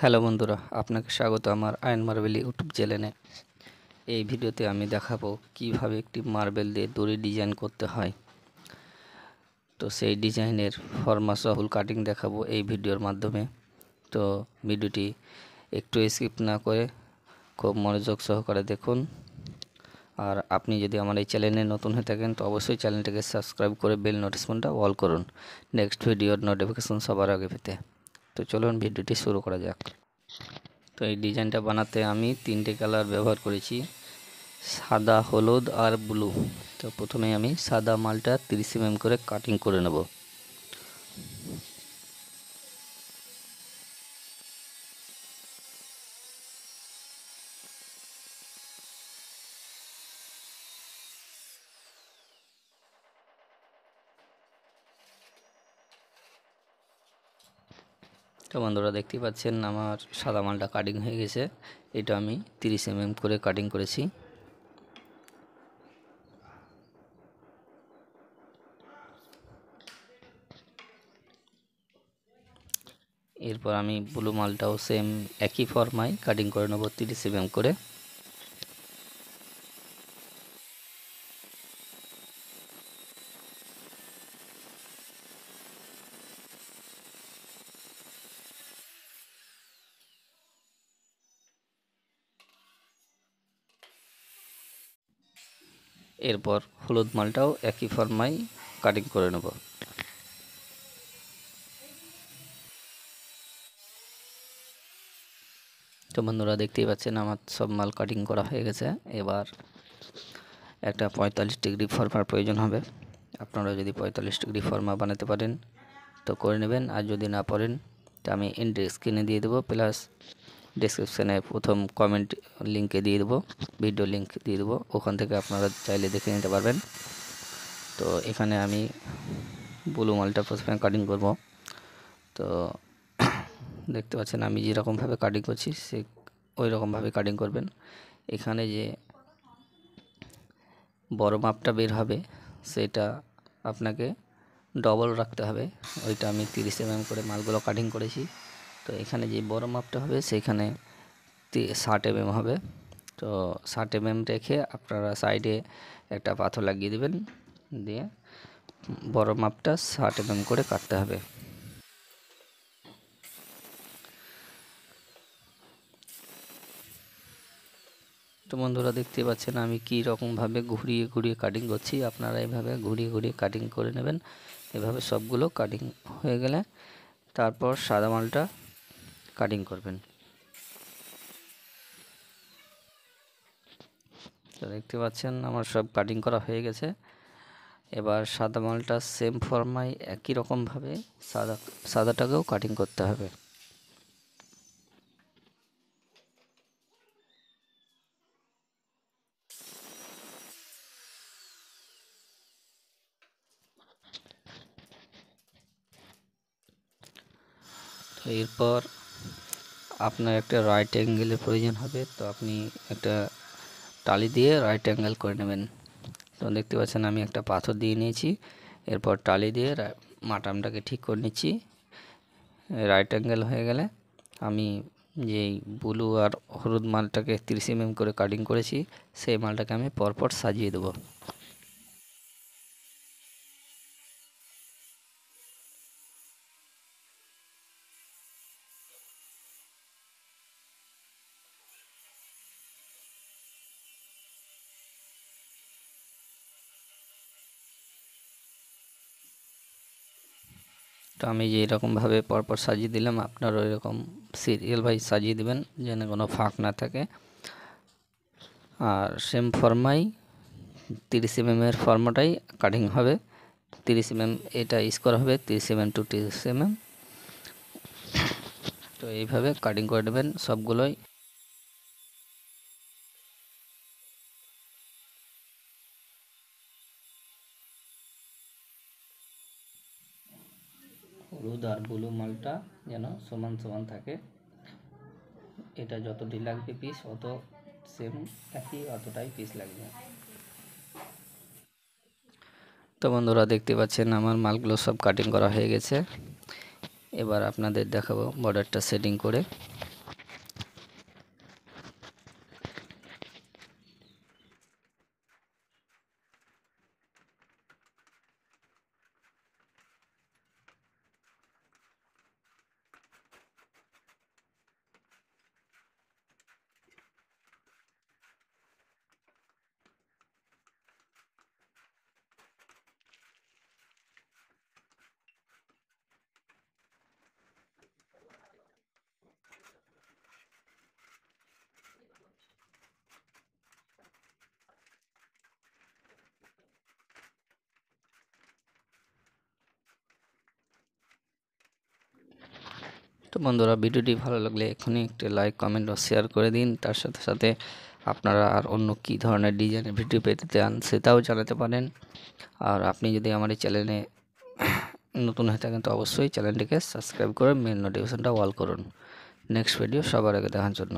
hello বন্ধুরা আপনাকে স্বাগত আমার আয়ন মার্বেল ইউটিউব চ্যানেলে এই ভিডিওতে আমি দেখাবো কিভাবে একটি মার্বেল দিয়ে দড়ি ডিজাইন করতে হয় তো সেই ডিজাইনের ফরমা সহুল কাটিং দেখাবো এই ভিডিওর মাধ্যমে তো ভিডিওটি একটু স্কিপ না করে খুব মনোযোগ সহকারে দেখুন আর আপনি যদি আমার এই চ্যানেলে নতুন হয়ে থাকেন তো অবশ্যই চ্যানেলটাকে সাবস্ক্রাইব করে বেল নোটিশ ফোনটা অল করুন নেক্সট ভিডিওর নোটিফিকেশন সবার আগে পেতে তো চলুন ভিডিওটি শুরু করা যাক তো এই ডিজাইনটা বানাতে আমি তিনটে কালার ব্যবহার করেছি সাদা হলুদ আর ব্লু তো প্রথমে আমি সাদা মালটা তিরিশ এম করে কাটিং করে নেব তো বন্ধুরা দেখতে পাচ্ছেন আমার সাদা মালটা কাটিং হয়ে গেছে এটা আমি তিরিশ এম mm করে কাটিং করেছি এরপর আমি ব্লু মালটাও সেম একই ফর্মায় কাটিং করে নেবো তিরিশ এম mm করে এরপর হলুদ মালটাও একই ফর্মায় কাটিং করে নেব তো বন্ধুরা দেখতেই পাচ্ছেন আমার সব মাল কাটিং করা হয়ে গেছে এবার একটা পঁয়তাল্লিশ ডিগ্রি ফর্মার প্রয়োজন হবে আপনারা যদি পঁয়তাল্লিশ ডিগ্রি ফর্মা বানাতে পারেন তো করে নেবেন আর যদি না পারেন তো আমি এন্ট্রি স্ক্রিনে দিয়ে দেবো প্লাস ডিসক্রিপশানে প্রথম কমেন্ট লিঙ্কে দিয়ে দেবো ভিডিও লিঙ্ক দিয়ে দেবো ওখান থেকে আপনারা চাইলে দেখে নিতে পারবেন তো এখানে আমি ব্লু মালটা প্রথমে কাটিং করব তো দেখতে পাচ্ছেন আমি যেরকমভাবে কাটিং করছি সে ওই রকমভাবে কাটিং করবেন এখানে যে বড় মাপটা বের হবে সেটা আপনাকে ডবল রাখতে হবে ওইটা আমি তিরিশ এম mm করে মালগুলো কাটিং করেছি তো এখানে যে বড় মাপটা হবে সেখানে ষাট এমএম mm হবে তো ষাট এমএম mm রেখে আপনারা সাইডে একটা পাথর লাগিয়ে দেবেন দিয়ে বড় মাপটা ষাট এমএম mm করে কাটতে হবে তো বন্ধুরা দেখতে পাচ্ছেন আমি কি রকমভাবে ঘুরিয়ে ঘুরিয়ে কাটিং করছি আপনারা এভাবে ঘুরিয়ে ঘুরিয়ে কাটিং করে নেবেন এভাবে সবগুলো কাটিং হয়ে গেলে তারপর সাদা মালটা কাটিং করবেন তো দেখতে পাচ্ছেন আমার সব কাটিং করা হয়ে গেছে এবার সাদা মালটা সেম ফর্মায় একই রকমভাবে সাদা সাদাটাকেও কাটিং করতে হবে এরপর আপনার একটা রাইট অ্যাঙ্গেলের প্রয়োজন হবে তো আপনি একটা টালি দিয়ে রাইট অ্যাঙ্গেল করে নেবেন তো দেখতে পাচ্ছেন আমি একটা পাথর দিয়ে নিয়েছি এরপর টালি দিয়ে মাটামটাকে ঠিক করে নিচ্ছি রাইট অ্যাঙ্গেল হয়ে গেলে আমি যেই ব্লু আর হলুদ মালটাকে তিরিশ এম mm করে কাটিং করেছি সেই মালটাকে আমি পরপর সাজিয়ে দেবো তো আমি যে এরকমভাবে পরপর সাজিয়ে দিলাম আপনারা এরকম সিরিয়াল ভাই সাজিয়ে দিবেন যেন কোনো ফাঁক না থাকে আর সেম ফর্মাই তিরিশ এমের ফর্মাটাই কাটিং হবে তিরিশ এমএম এটা স্কোর হবে তিরিশ এমএম টু তিরিশ এমএম তো এইভাবে কাটিং করে দেবেন সবগুলোই হলুদ আর ব্লু মালটা যেন সমান সমান থাকে এটা যত ঢিল লাগবে পিস অত সেম একই অতটাই পিস লাগবে তো বন্ধুরা দেখতে পাচ্ছেন আমার মালগুলো সব কাটিং করা হয়ে গেছে এবার আপনাদের দেখাবো বর্ডারটা সেটিং করে তো বন্ধুরা ভিডিওটি ভালো লাগলে এখনই একটি লাইক কমেন্ট ও শেয়ার করে দিন তার সাথে সাথে আপনারা আর অন্য কী ধরনের ডিজাইনের ভিডিও পেতে চান সেটাও জানাতে পারেন আর আপনি যদি আমার এই চ্যানেলে নতুন হয়ে থাকেন তো অবশ্যই চ্যানেলটিকে সাবস্ক্রাইব করে মেন নোটিফিকেশনটা অল করুন নেক্সট ভিডিও সবার আগে দেখার জন্য